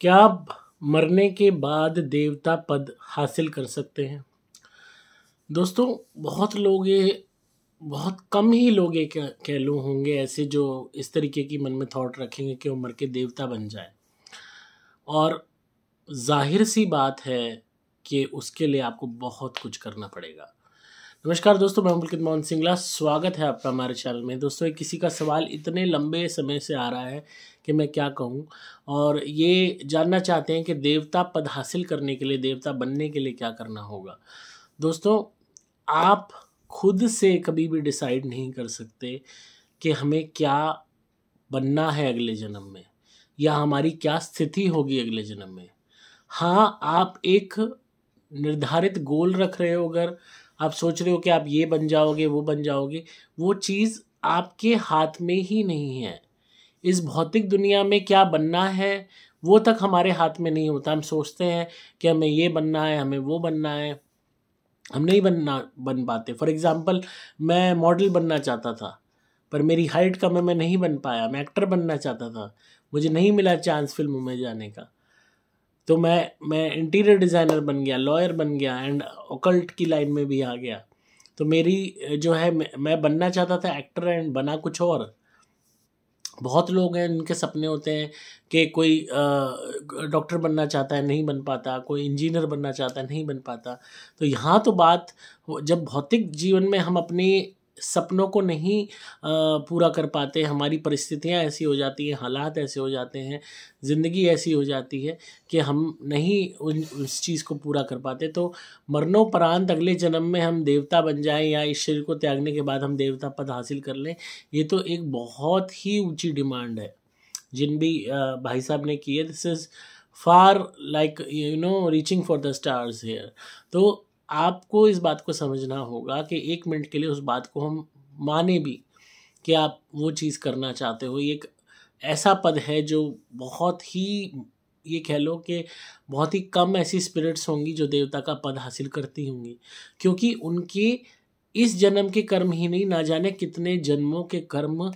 क्या आप मरने के बाद देवता पद हासिल कर सकते हैं दोस्तों बहुत लोग ये बहुत कम ही लोग ये कह लूँ होंगे ऐसे जो इस तरीके की मन में थॉट रखेंगे कि वो मर के देवता बन जाए और जाहिर सी बात है कि उसके लिए आपको बहुत कुछ करना पड़ेगा नमस्कार दोस्तों मैं मुल्कित मोहन सिंगला स्वागत है आपका हमारे चैनल में दोस्तों किसी का सवाल इतने लंबे समय से आ रहा है कि मैं क्या कहूँ और ये जानना चाहते हैं कि देवता पद हासिल करने के लिए देवता बनने के लिए क्या करना होगा दोस्तों आप खुद से कभी भी डिसाइड नहीं कर सकते कि हमें क्या बनना है अगले जन्म में या हमारी क्या स्थिति होगी अगले जन्म में हाँ आप एक निर्धारित गोल रख रहे हो अगर आप सोच रहे हो कि आप ये बन जाओगे वो बन जाओगे वो चीज़ आपके हाथ में ही नहीं है इस भौतिक दुनिया में क्या बनना है वो तक हमारे हाथ में नहीं होता हम सोचते हैं कि हमें ये बनना है हमें वो बनना है हम नहीं बनना बन पाते फॉर एग्ज़ाम्पल मैं मॉडल बनना चाहता था पर मेरी हाइट कम है मैं नहीं बन पाया मैं एक्टर बनना चाहता था मुझे नहीं मिला चांस फिल्मों में जाने का तो मैं मैं इंटीरियर डिज़ाइनर बन गया लॉयर बन गया एंड ओकल्ट की लाइन में भी आ गया तो मेरी जो है मैं बनना चाहता था एक्टर एंड बना कुछ और बहुत लोग हैं इनके सपने होते हैं कि कोई डॉक्टर बनना चाहता है नहीं बन पाता कोई इंजीनियर बनना चाहता है नहीं बन पाता तो यहाँ तो बात जब भौतिक जीवन में हम अपनी सपनों को नहीं पूरा कर पाते हमारी परिस्थितियाँ ऐसी हो जाती हैं हालात ऐसे हो जाते हैं ज़िंदगी ऐसी हो जाती है कि हम नहीं उन उस चीज़ को पूरा कर पाते तो मरणोपरांत अगले जन्म में हम देवता बन जाएं या इस शरीर को त्यागने के बाद हम देवता पद हासिल कर लें ये तो एक बहुत ही ऊँची डिमांड है जिन भी भाई साहब ने किए this is far like you know reaching for the stars here तो आपको इस बात को समझना होगा कि एक मिनट के लिए उस बात को हम माने भी कि आप वो चीज़ करना चाहते हो एक ऐसा पद है जो बहुत ही ये कह लो कि बहुत ही कम ऐसी स्पिरिट्स होंगी जो देवता का पद हासिल करती होंगी क्योंकि उनके इस जन्म के कर्म ही नहीं ना जाने कितने जन्मों के कर्म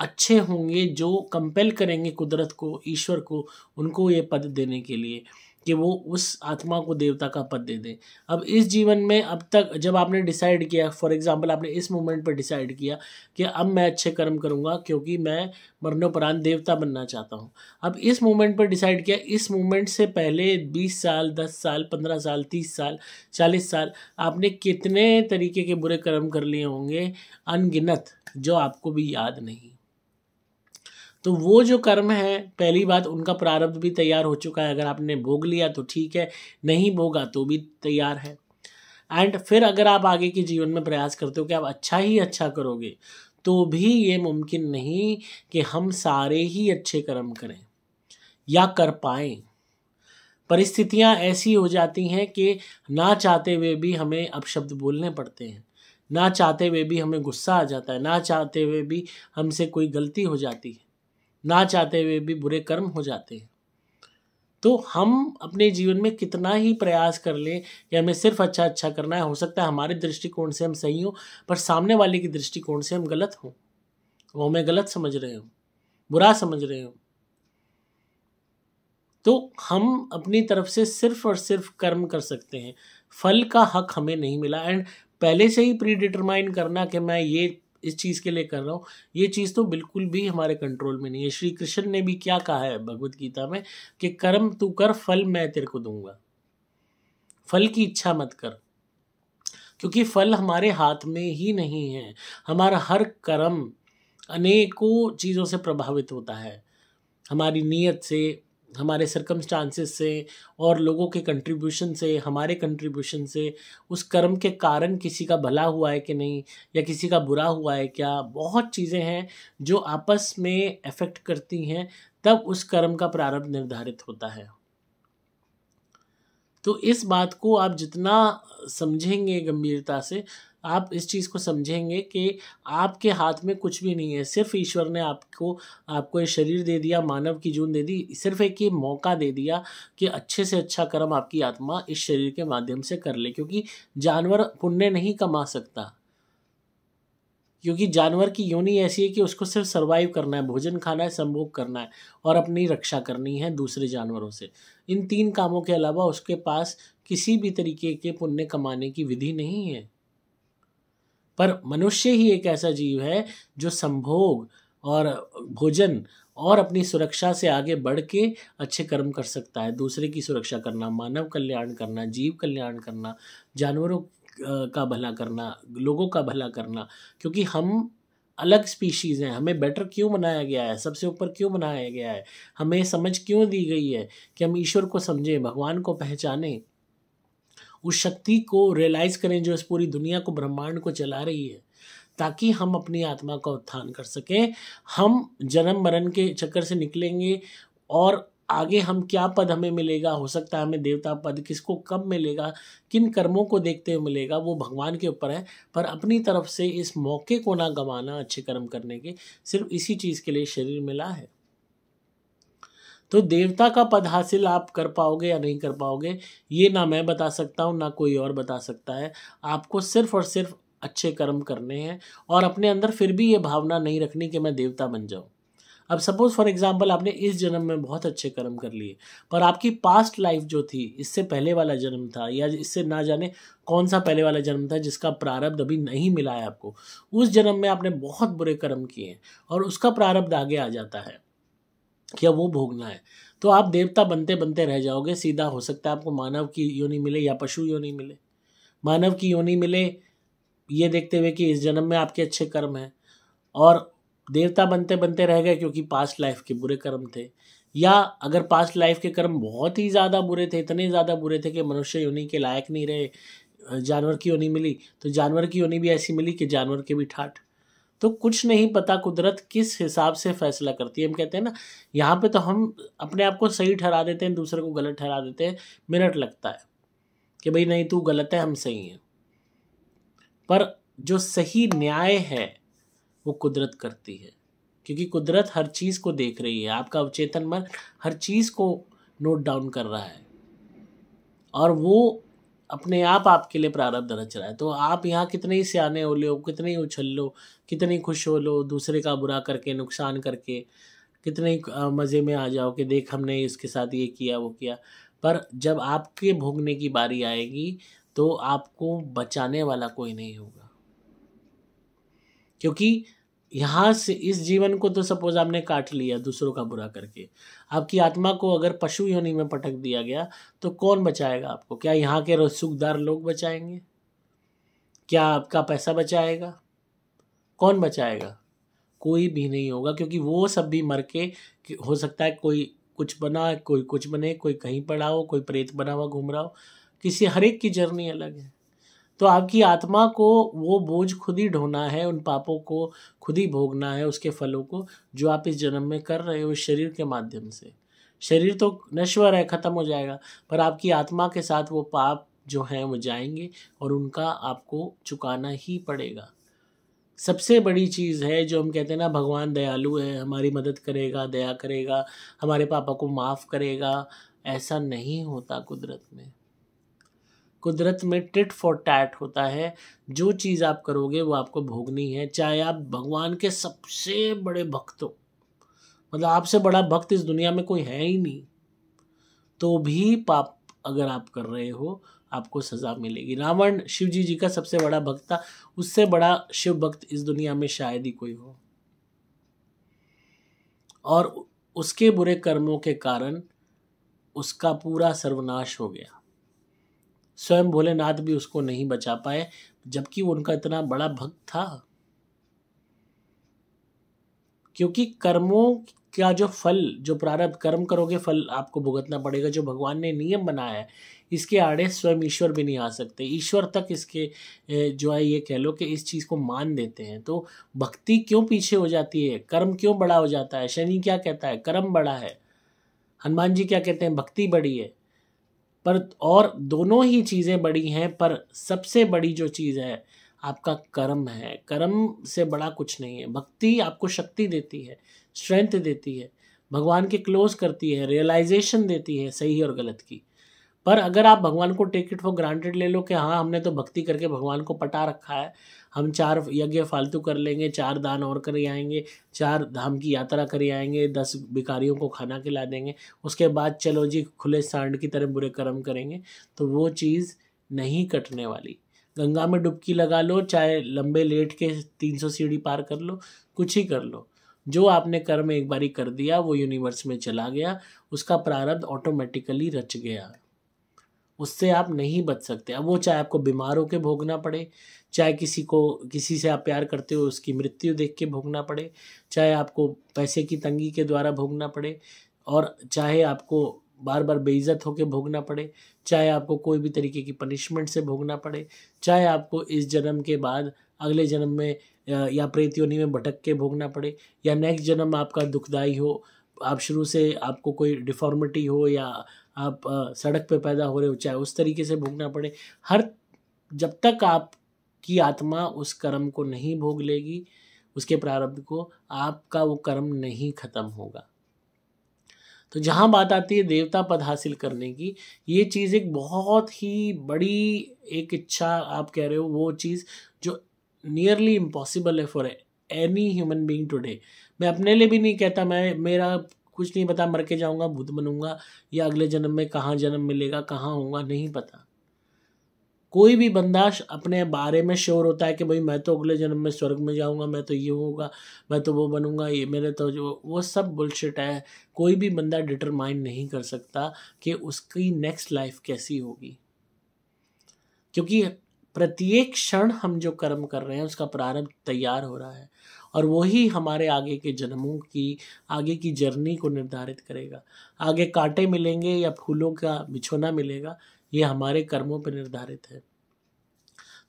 अच्छे होंगे जो कंपेल करेंगे कुदरत को ईश्वर को उनको ये पद देने के लिए कि वो उस आत्मा को देवता का पद दे दें अब इस जीवन में अब तक जब आपने डिसाइड किया फॉर एग्जांपल आपने इस मोमेंट पर डिसाइड किया कि अब मैं अच्छे कर्म करूँगा क्योंकि मैं मरणोपरांत देवता बनना चाहता हूँ अब इस मोमेंट पर डिसाइड किया इस मोमेंट से पहले बीस साल दस साल पंद्रह साल तीस साल चालीस साल आपने कितने तरीके के बुरे कर्म कर लिए होंगे अनगिनत जो आपको भी याद नहीं तो वो जो कर्म है पहली बात उनका प्रारब्ध भी तैयार हो चुका है अगर आपने भोग लिया तो ठीक है नहीं भोगा तो भी तैयार है एंड फिर अगर आप आगे के जीवन में प्रयास करते हो कि आप अच्छा ही अच्छा करोगे तो भी ये मुमकिन नहीं कि हम सारे ही अच्छे कर्म करें या कर पाए परिस्थितियाँ ऐसी हो जाती हैं कि ना चाहते हुए भी हमें अपशब्द बोलने पड़ते हैं ना चाहते हुए भी हमें गुस्सा आ जाता है ना चाहते हुए भी हमसे कोई गलती हो जाती है ना चाहते हुए भी बुरे कर्म हो जाते हैं तो हम अपने जीवन में कितना ही प्रयास कर लें कि हमें सिर्फ अच्छा अच्छा करना है हो सकता है हमारे दृष्टिकोण से हम सही हों पर सामने वाले के दृष्टिकोण से हम गलत हों वो हमें गलत समझ रहे हों बुरा समझ रहे हों तो हम अपनी तरफ से सिर्फ और सिर्फ कर्म कर सकते हैं फल का हक हमें नहीं मिला एंड पहले से ही प्री डिटरमाइन करना कि मैं ये इस चीज़ के लिए कर रहा हूँ ये चीज़ तो बिल्कुल भी हमारे कंट्रोल में नहीं है श्री कृष्ण ने भी क्या कहा है भगवत गीता में कि कर्म तू कर फल मैं तेरे को दूंगा फल की इच्छा मत कर क्योंकि फल हमारे हाथ में ही नहीं है हमारा हर कर्म अनेकों चीज़ों से प्रभावित होता है हमारी नीयत से हमारे सर्कमस्टांसेस से और लोगों के कंट्रीब्यूशन से हमारे कंट्रीब्यूशन से उस कर्म के कारण किसी का भला हुआ है कि नहीं या किसी का बुरा हुआ है क्या बहुत चीज़ें हैं जो आपस में अफेक्ट करती हैं तब उस कर्म का प्रारंभ निर्धारित होता है तो इस बात को आप जितना समझेंगे गंभीरता से आप इस चीज़ को समझेंगे कि आपके हाथ में कुछ भी नहीं है सिर्फ ईश्वर ने आपको आपको ये शरीर दे दिया मानव की जून दे दी सिर्फ एक ये मौका दे दिया कि अच्छे से अच्छा कर्म आपकी आत्मा इस शरीर के माध्यम से कर ले क्योंकि जानवर पुण्य नहीं कमा सकता क्योंकि जानवर की योनि ऐसी है कि उसको सिर्फ सर्वाइव करना है भोजन खाना है संभोग करना है और अपनी रक्षा करनी है दूसरे जानवरों से इन तीन कामों के अलावा उसके पास किसी भी तरीके के पुण्य कमाने की विधि नहीं है पर मनुष्य ही एक ऐसा जीव है जो संभोग और भोजन और अपनी सुरक्षा से आगे बढ़ के अच्छे कर्म कर सकता है दूसरे की सुरक्षा करना मानव कल्याण करना जीव कल्याण करना जानवरों का भला करना लोगों का भला करना क्योंकि हम अलग स्पीशीज़ हैं हमें बेटर क्यों बनाया गया है सबसे ऊपर क्यों बनाया गया है हमें समझ क्यों दी गई है कि हम ईश्वर को समझें भगवान को पहचानें उस शक्ति को रियलाइज़ करें जो इस पूरी दुनिया को ब्रह्मांड को चला रही है ताकि हम अपनी आत्मा का उत्थान कर सकें हम जन्म मरण के चक्कर से निकलेंगे और आगे हम क्या पद हमें मिलेगा हो सकता है हमें देवता पद किसको कब मिलेगा किन कर्मों को देखते हुए मिलेगा वो भगवान के ऊपर है पर अपनी तरफ से इस मौके को ना गंवाना अच्छे कर्म करने के सिर्फ इसी चीज़ के लिए शरीर मिला है तो देवता का पद हासिल आप कर पाओगे या नहीं कर पाओगे ये ना मैं बता सकता हूँ ना कोई और बता सकता है आपको सिर्फ और सिर्फ अच्छे कर्म करने हैं और अपने अंदर फिर भी ये भावना नहीं रखनी कि मैं देवता बन जाऊँ अब सपोज़ फॉर एग्ज़ाम्पल आपने इस जन्म में बहुत अच्छे कर्म कर लिए पर आपकी पास्ट लाइफ जो थी इससे पहले वाला जन्म था या इससे ना जाने कौन सा पहले वाला जन्म था जिसका प्रारब्ध अभी नहीं मिला है आपको उस जन्म में आपने बहुत बुरे कर्म किए हैं और उसका प्रारब्ध आगे आ जाता है क्या वो भोगना है तो आप देवता बनते बनते रह जाओगे सीधा हो सकता है आपको मानव की योनि मिले या पशु योनि मिले मानव की योनि मिले ये देखते हुए कि इस जन्म में आपके अच्छे कर्म हैं और देवता बनते बनते रह गए क्योंकि पास्ट लाइफ के बुरे कर्म थे या अगर पास्ट लाइफ के कर्म बहुत ही ज़्यादा बुरे थे इतने ज़्यादा बुरे थे कि मनुष्य योनि के लायक नहीं रहे जानवर की योनि मिली तो जानवर की योनि भी ऐसी मिली कि जानवर के भी ठाठ तो कुछ नहीं पता कुदरत किस हिसाब से फैसला करती है हम कहते हैं ना यहाँ पे तो हम अपने आप को सही ठहरा देते हैं दूसरे को गलत ठहरा देते हैं मिनट लगता है कि भाई नहीं तू गलत है हम सही हैं पर जो सही न्याय है वो कुदरत करती है क्योंकि कुदरत हर चीज़ को देख रही है आपका अवचेतन मन हर चीज़ को नोट डाउन कर रहा है और वो अपने आप आपके लिए प्रारब्ध रच रहा है तो आप यहाँ कितने ही सियाने हो लो कितने ही उछल लो कितने खुश हो लो दूसरे का बुरा करके नुकसान करके कितने मज़े में आ जाओ कि देख हमने इसके साथ ये किया वो किया पर जब आपके भोगने की बारी आएगी तो आपको बचाने वाला कोई नहीं होगा क्योंकि यहाँ से इस जीवन को तो सपोज आपने काट लिया दूसरों का बुरा करके आपकी आत्मा को अगर पशु योनि में पटक दिया गया तो कौन बचाएगा आपको क्या यहाँ के सुखदार लोग बचाएंगे क्या आपका पैसा बचाएगा कौन बचाएगा कोई भी नहीं होगा क्योंकि वो सब भी मर के हो सकता है कोई कुछ बना कोई कुछ बने कोई कहीं पड़ा हो कोई प्रेत बना हुआ घूम रहा हो किसी हर एक की जर्नी अलग है तो आपकी आत्मा को वो बोझ खुद ही ढोना है उन पापों को खुद ही भोगना है उसके फलों को जो आप इस जन्म में कर रहे हो शरीर के माध्यम से शरीर तो नश्वर है ख़त्म हो जाएगा पर आपकी आत्मा के साथ वो पाप जो हैं वो जाएंगे और उनका आपको चुकाना ही पड़ेगा सबसे बड़ी चीज़ है जो हम कहते हैं ना भगवान दयालु है हमारी मदद करेगा दया करेगा हमारे पापा को माफ़ करेगा ऐसा नहीं होता कुदरत में कुदरत में टिट फॉर टैट होता है जो चीज़ आप करोगे वो आपको भोगनी है चाहे आप भगवान के सबसे बड़े भक्त हो मतलब आपसे बड़ा भक्त इस दुनिया में कोई है ही नहीं तो भी पाप अगर आप कर रहे हो आपको सज़ा मिलेगी रावण शिव जी जी का सबसे बड़ा भक्त था उससे बड़ा शिव भक्त इस दुनिया में शायद ही कोई हो और उसके बुरे कर्मों के कारण उसका पूरा सर्वनाश हो गया स्वयं भोलेनाथ भी उसको नहीं बचा पाए जबकि उनका इतना बड़ा भक्त था क्योंकि कर्मों का जो फल जो प्रारब्ध कर्म करोगे फल आपको भुगतना पड़ेगा जो भगवान ने नियम बनाया है इसके आड़े स्वयं ईश्वर भी नहीं आ सकते ईश्वर तक इसके जो है ये कह लो कि इस चीज़ को मान देते हैं तो भक्ति क्यों पीछे हो जाती है कर्म क्यों बड़ा हो जाता है शनि क्या कहता है कर्म बड़ा है हनुमान जी क्या कहते हैं भक्ति बड़ी है पर और दोनों ही चीज़ें बड़ी हैं पर सबसे बड़ी जो चीज़ है आपका कर्म है कर्म से बड़ा कुछ नहीं है भक्ति आपको शक्ति देती है स्ट्रेंथ देती है भगवान के क्लोज करती है रियलाइजेशन देती है सही और गलत की पर अगर आप भगवान को टेक इट फॉर ग्रांटेड ले लो कि हाँ हमने तो भक्ति करके भगवान को पटा रखा है हम चार यज्ञ फालतू कर लेंगे चार दान और कर आएंगे चार धाम की यात्रा कर आएंगे दस भिखारियों को खाना खिला देंगे उसके बाद चलो जी खुले सांड की तरह बुरे कर्म करेंगे तो वो चीज़ नहीं कटने वाली गंगा में डुबकी लगा लो चाहे लंबे लेट के तीन सौ सीढ़ी पार कर लो कुछ ही कर लो जो आपने कर्म एक बारी कर दिया वो यूनिवर्स में चला गया उसका प्रारब्ध ऑटोमेटिकली रच गया उससे आप नहीं बच सकते अब वो चाहे आपको बीमार होकर भोगना पड़े चाहे किसी को किसी से आप प्यार करते हो उसकी मृत्यु देख के भोगना पड़े चाहे आपको पैसे की तंगी के द्वारा भोगना पड़े और चाहे आपको बार बार बेइज्जत होकर भोगना पड़े चाहे आपको कोई भी तरीके की पनिशमेंट से भोगना पड़े चाहे आपको इस जन्म के बाद अगले जन्म में या प्रेत योनि में भटक के भोगना पड़े या नेक्स्ट जन्म आपका दुखदायी हो आप शुरू से आपको कोई डिफॉर्मिटी हो या आप सड़क पे पैदा हो रहे हो चाहे उस तरीके से भोगना पड़े हर जब तक आप की आत्मा उस कर्म को नहीं भोग लेगी उसके प्रारब्ध को आपका वो कर्म नहीं खत्म होगा तो जहाँ बात आती है देवता पद हासिल करने की ये चीज़ एक बहुत ही बड़ी एक इच्छा आप कह रहे हो वो चीज़ जो नियरली इम्पॉसिबल है for any human being today मैं अपने लिए भी नहीं कहता मैं मेरा कुछ नहीं पता मर के जाऊँगा भूत बनूंगा या अगले जन्म में कहाँ जन्म मिलेगा कहाँ होगा नहीं पता कोई भी बंदा अपने बारे में श्योर होता है कि भाई मैं तो अगले जन्म में स्वर्ग में जाऊंगा मैं तो ये होगा मैं तो वो बनूंगा ये मेरे तो जो वो सब बुलशिट है कोई भी बंदा डिटरमाइन नहीं कर सकता कि उसकी नेक्स्ट लाइफ कैसी होगी क्योंकि प्रत्येक क्षण हम जो कर्म कर रहे हैं उसका प्रारंभ तैयार हो रहा है और वही हमारे आगे के जन्मों की आगे की जर्नी को निर्धारित करेगा आगे कांटे मिलेंगे या फूलों का बिछोना मिलेगा ये हमारे कर्मों पर निर्धारित है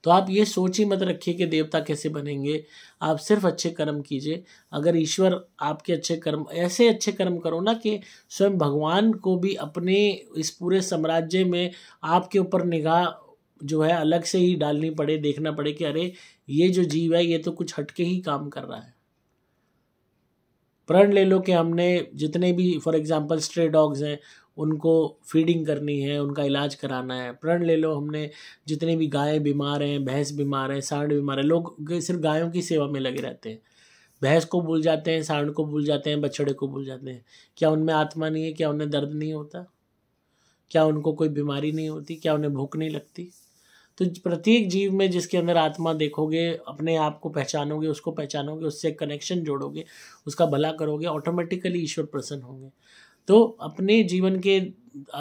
तो आप ये सोच ही मत रखिए कि देवता कैसे बनेंगे आप सिर्फ अच्छे कर्म कीजिए अगर ईश्वर आपके अच्छे कर्म ऐसे अच्छे कर्म करो ना कि स्वयं भगवान को भी अपने इस पूरे साम्राज्य में आपके ऊपर निगाह जो है अलग से ही डालनी पड़े देखना पड़े कि अरे ये जो जीव है ये तो कुछ हटके ही काम कर रहा है प्रण ले लो कि हमने जितने भी फॉर एग्जाम्पल स्ट्रे डॉग्स हैं उनको फीडिंग करनी है उनका इलाज कराना है प्रण ले लो हमने जितने भी गाय बीमार हैं भैंस बीमार हैं सांड बीमार हैं लोग सिर्फ गायों की सेवा में लगे रहते हैं भैंस को भूल जाते हैं सांड को भूल जाते हैं बछड़े को भूल जाते हैं क्या उनमें आत्मा नहीं है क्या उन्हें दर्द नहीं होता क्या उनको कोई बीमारी नहीं होती क्या उन्हें भूख नहीं लगती तो प्रत्येक जीव में जिसके अंदर आत्मा देखोगे अपने आप को पहचानोगे उसको पहचानोगे उससे कनेक्शन जोड़ोगे उसका भला करोगे ऑटोमेटिकली ईश्वर प्रसन्न होंगे तो अपने जीवन के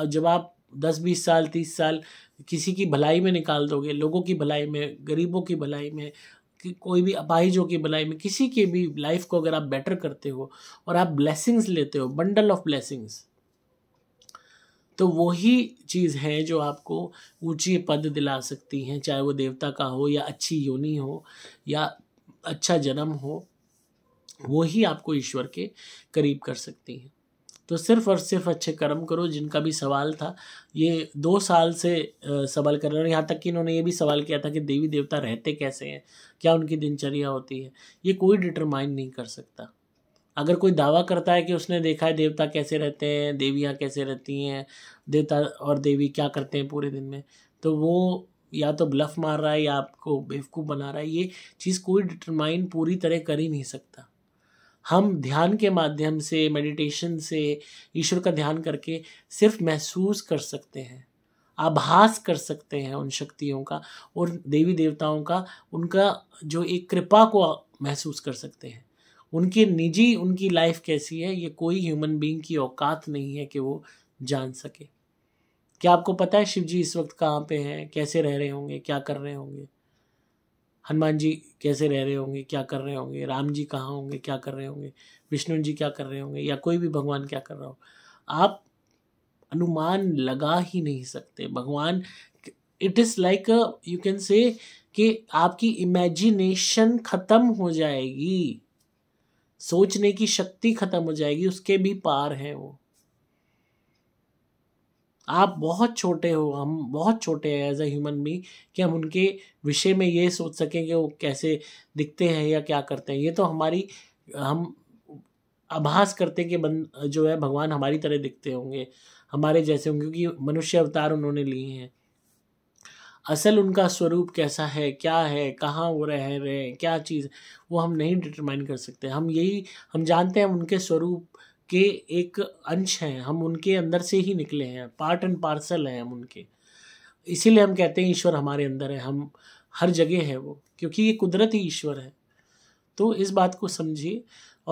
जब आप दस बीस साल तीस साल किसी की भलाई में निकाल दोगे लोगों की भलाई में गरीबों की भलाई में कि कोई भी अपाहिजों की भलाई में किसी के भी लाइफ को अगर आप बेटर करते हो और आप ब्लेसिंग्स लेते हो बंडल ऑफ ब्लेसिंग्स तो वही चीज़ है जो आपको ऊंची पद दिला सकती हैं चाहे वो देवता का हो या अच्छी योनि हो या अच्छा जन्म हो वही आपको ईश्वर के करीब कर सकती हैं तो सिर्फ और सिर्फ अच्छे कर्म करो जिनका भी सवाल था ये दो साल से सवाल कर रहे हैं और यहाँ तक कि इन्होंने ये भी सवाल किया था कि देवी देवता रहते कैसे हैं क्या उनकी दिनचर्या होती है ये कोई डिटरमाइन नहीं कर सकता अगर कोई दावा करता है कि उसने देखा है देवता कैसे रहते हैं देवियाँ कैसे रहती हैं देवता और देवी क्या करते हैं पूरे दिन में तो वो या तो ब्लफ मार रहा है या आपको बेवकूफ़ बना रहा है ये चीज़ कोई डिटरमाइन पूरी तरह कर ही नहीं सकता हम ध्यान के माध्यम से मेडिटेशन से ईश्वर का ध्यान करके सिर्फ महसूस कर सकते हैं आभास कर सकते हैं उन शक्तियों का और देवी देवताओं का उनका जो एक कृपा को महसूस कर सकते हैं उनके निजी उनकी लाइफ कैसी है ये कोई ह्यूमन बीइंग की औकात नहीं है कि वो जान सके क्या आपको पता है शिव जी इस वक्त कहाँ पे हैं कैसे रह रहे होंगे क्या कर रहे होंगे हनुमान जी कैसे रह रहे होंगे क्या कर रहे होंगे राम जी कहाँ होंगे क्या कर रहे होंगे विष्णु जी क्या कर रहे होंगे या कोई भी भगवान क्या कर रहा हो आप अनुमान लगा ही नहीं सकते भगवान it is like you can say कि आपकी इमेजिनेशन ख़त्म हो जाएगी सोचने की शक्ति ख़त्म हो जाएगी उसके भी पार हैं वो आप बहुत छोटे हो हम बहुत छोटे हैं एज ए ह्यूमन बींग कि हम उनके विषय में ये सोच सकें कि वो कैसे दिखते हैं या क्या करते हैं ये तो हमारी हम आभास करते हैं कि बन जो है भगवान हमारी तरह दिखते होंगे हमारे जैसे होंगे क्योंकि मनुष्य अवतार उन्होंने लिए हैं असल उनका स्वरूप कैसा है क्या है कहाँ वो रह रहे हैं क्या चीज़ वो हम नहीं डिटरमाइन कर सकते हम यही हम जानते हैं उनके स्वरूप के एक अंश हैं हम उनके अंदर से ही निकले हैं पार्ट एंड पार्सल हैं हम उनके इसीलिए हम कहते हैं ईश्वर हमारे अंदर है हम हर जगह है वो क्योंकि ये कुदरती ईश्वर है तो इस बात को समझिए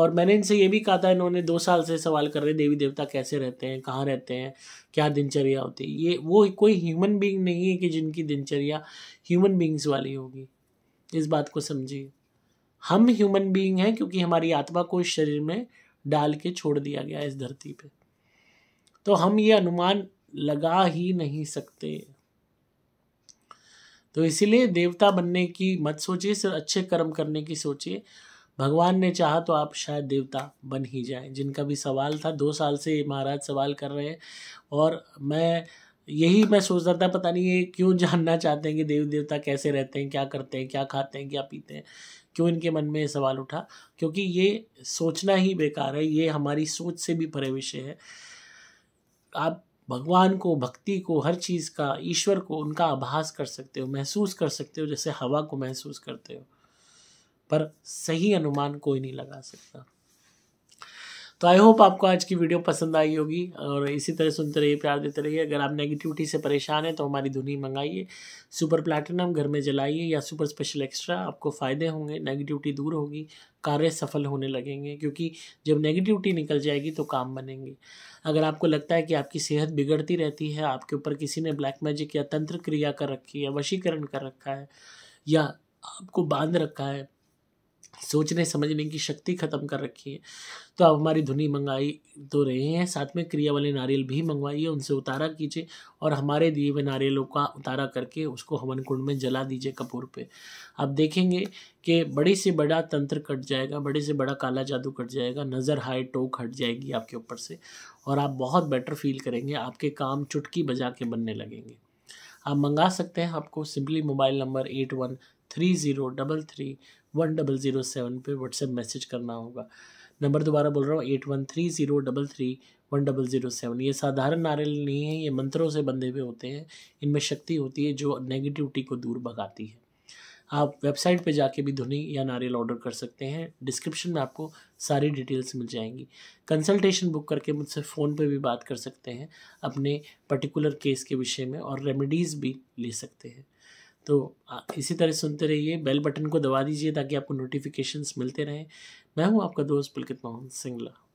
और मैंने इनसे ये भी कहा था इन्होंने दो साल से सवाल कर रहे देवी देवता कैसे रहते हैं कहाँ रहते हैं क्या दिनचर्या होती है ये वो कोई ह्यूमन बींग नहीं है कि जिनकी दिनचर्या ह्यूमन बींग्स वाली होगी इस बात को समझिए हम ह्यूमन बींग हैं क्योंकि हमारी आत्मा को इस शरीर में डाल के छोड़ दिया गया इस धरती पे तो हम ये अनुमान लगा ही नहीं सकते तो इसीलिए देवता बनने की मत सोचिए सिर्फ अच्छे कर्म करने की सोचिए भगवान ने चाहा तो आप शायद देवता बन ही जाए जिनका भी सवाल था दो साल से महाराज सवाल कर रहे हैं और मैं यही मैं सोच रहा था पता नहीं ये क्यों जानना चाहते हैं कि देवी देवता कैसे रहते हैं क्या करते हैं क्या खाते हैं क्या पीते हैं क्यों इनके मन में ये सवाल उठा क्योंकि ये सोचना ही बेकार है ये हमारी सोच से भी परे विषय है आप भगवान को भक्ति को हर चीज़ का ईश्वर को उनका आभास कर सकते हो महसूस कर सकते हो जैसे हवा को महसूस करते हो पर सही अनुमान कोई नहीं लगा सकता तो आई होप आपको आज की वीडियो पसंद आई होगी और इसी तरह सुनते रहिए प्यार देते रहिए अगर आप नेगेटिविटी से परेशान हैं तो हमारी धुनी मंगाइए सुपर प्लैटिनम घर में जलाइए या सुपर स्पेशल एक्स्ट्रा आपको फ़ायदे होंगे नेगेटिविटी दूर होगी कार्य सफल होने लगेंगे क्योंकि जब नेगेटिविटी निकल जाएगी तो काम बनेंगे अगर आपको लगता है कि आपकी सेहत बिगड़ती रहती है आपके ऊपर किसी ने ब्लैक मैजिक या तंत्र क्रिया कर रखी है वशीकरण कर रखा है या आपको बांध रखा है सोचने समझने की शक्ति खत्म कर रखी है तो आप हमारी धुनी मंगाई तो रहे हैं साथ में क्रिया वाले नारियल भी मंगवाइए उनसे उतारा कीजिए और हमारे दिए हुए नारियलों का उतारा करके उसको हवन कुंड में जला दीजिए कपूर पे आप देखेंगे कि बड़ी से बड़ा तंत्र कट जाएगा बड़े से बड़ा काला जादू कट जाएगा नज़र हाई टोक हट जाएगी आपके ऊपर से और आप बहुत बेटर फील करेंगे आपके काम चुटकी बजा के बनने लगेंगे आप मंगा सकते हैं आपको simply mobile number eight one three zero double three one double zero seven पर व्हाट्सएप मैसेज करना होगा नंबर दोबारा बोल रहा हूँ eight one three zero double three one double zero seven ये साधारण नारियल नहीं है ये मंत्रों से बंधे हुए होते हैं इनमें शक्ति होती है जो नेगेटिविटी को दूर भगाती है आप वेबसाइट पे जाके भी धुनी या नारियल ऑर्डर कर सकते हैं डिस्क्रिप्शन में आपको सारी डिटेल्स मिल जाएंगी कंसल्टेशन बुक करके मुझसे फ़ोन पे भी बात कर सकते हैं अपने पर्टिकुलर केस के विषय में और रेमेडीज़ भी ले सकते हैं तो इसी तरह सुनते रहिए बेल बटन को दबा दीजिए ताकि आपको नोटिफिकेशंस मिलते रहें मैं हूँ आपका दोस्त पुलकित मोहन सिंगला